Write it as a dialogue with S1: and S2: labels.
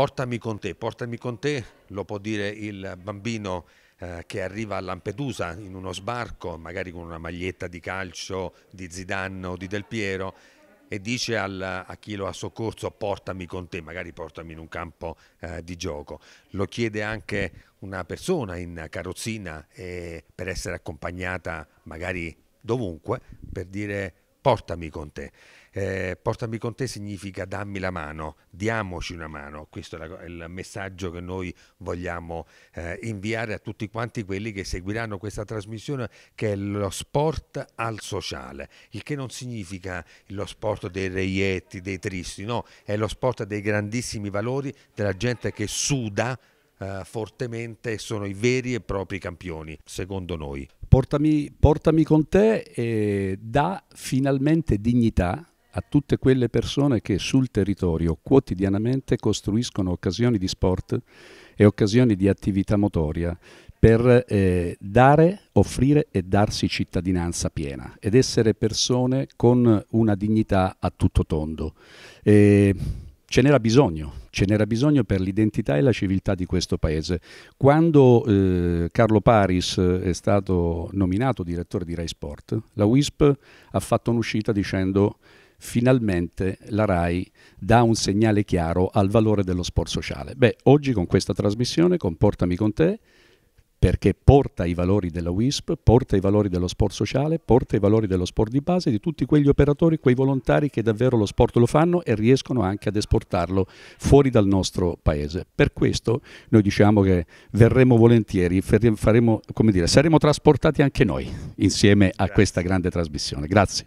S1: Portami con te, portami con te, lo può dire il bambino eh, che arriva a Lampedusa in uno sbarco, magari con una maglietta di calcio di Zidane o di Del Piero, e dice al, a chi lo ha soccorso portami con te, magari portami in un campo eh, di gioco. Lo chiede anche una persona in carrozzina eh, per essere accompagnata magari dovunque per dire portami con te. Eh, portami con te significa dammi la mano, diamoci una mano. Questo è il messaggio che noi vogliamo eh, inviare a tutti quanti quelli che seguiranno questa trasmissione che è lo sport al sociale, il che non significa lo sport dei reietti, dei tristi, no, è lo sport dei grandissimi valori della gente che suda eh, fortemente sono i veri e propri campioni, secondo noi.
S2: Portami, portami con te e dà finalmente dignità a tutte quelle persone che sul territorio quotidianamente costruiscono occasioni di sport e occasioni di attività motoria per eh, dare, offrire e darsi cittadinanza piena ed essere persone con una dignità a tutto tondo. E Ce n'era bisogno, ce n'era bisogno per l'identità e la civiltà di questo paese. Quando eh, Carlo Paris eh, è stato nominato direttore di Rai Sport, la WISP ha fatto un'uscita dicendo finalmente la RAI dà un segnale chiaro al valore dello sport sociale. Beh, oggi con questa trasmissione, comportami con te, perché porta i valori della WISP, porta i valori dello sport sociale, porta i valori dello sport di base, di tutti quegli operatori, quei volontari che davvero lo sport lo fanno e riescono anche ad esportarlo fuori dal nostro paese. Per questo noi diciamo che verremo volentieri, faremo, dire, saremo trasportati anche noi insieme a questa grande trasmissione. Grazie.